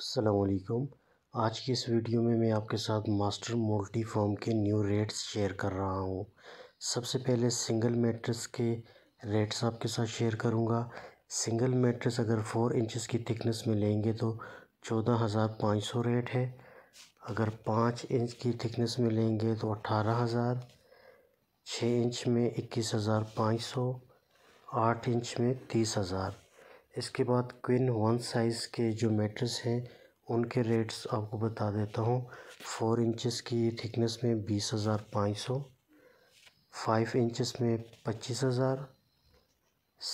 असलकुम आज की इस वीडियो में मैं आपके साथ मास्टर मोल्टी फॉर्म के न्यू रेट्स शेयर कर रहा हूँ सबसे पहले सिंगल मेट्रस के रेट्स आपके साथ शेयर करूँगा सिंगल मेट्रस अगर फ़ोर इंचेस की थिकनेस में लेंगे तो चौदह हज़ार पाँच सौ रेट है अगर पाँच इंच की थिकनेस में लेंगे तो अट्ठारह हज़ार छः इंच में इक्कीस हज़ार पाँच सौ आठ इंच में तीस हज़ार इसके बाद क्वीन वन साइज़ के जो मेट्रस हैं उनके रेट्स आपको बता देता हूँ फोर इंचेस की थिकनेस में बीस हज़ार पाँच सौ फाइव इंचेस में पच्चीस हज़ार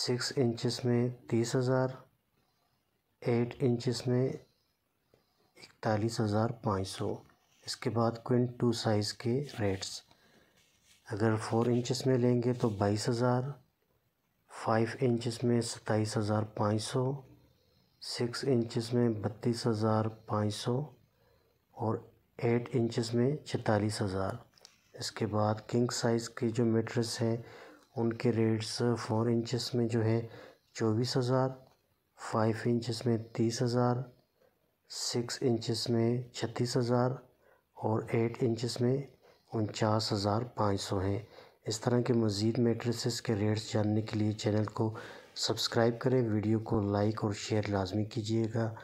सिक्स इंचेस में तीस हज़ार एट इंचेस में इकतालीस हज़ार पाँच सौ इसके बाद क्विन टू साइज़ के रेट्स अगर फोर इंचेस में लेंगे तो बाईस हज़ार फाइव इंचज़ में सत्ताईस हज़ार पाँच सौ सिक्स इंचज़ में बत्तीस हज़ार पाँच सौ और एट इंचज़ में छतालीस हज़ार इसके बाद किंग साइज़ के जो मेट्रेस हैं उनके रेट्स फोर इंचज़ में जो है चौबीस हज़ार फाइव इंचज़ में तीस हज़ार सिक्स इंचज़ में छत्तीस हज़ार और एट इंचज़ में उनचास हज़ार पाँच सौ हैं इस तरह के मज़ीद मेट्रिस के रेट्स जानने के लिए चैनल को सब्सक्राइब करें वीडियो को लाइक और शेयर लाजमी कीजिएगा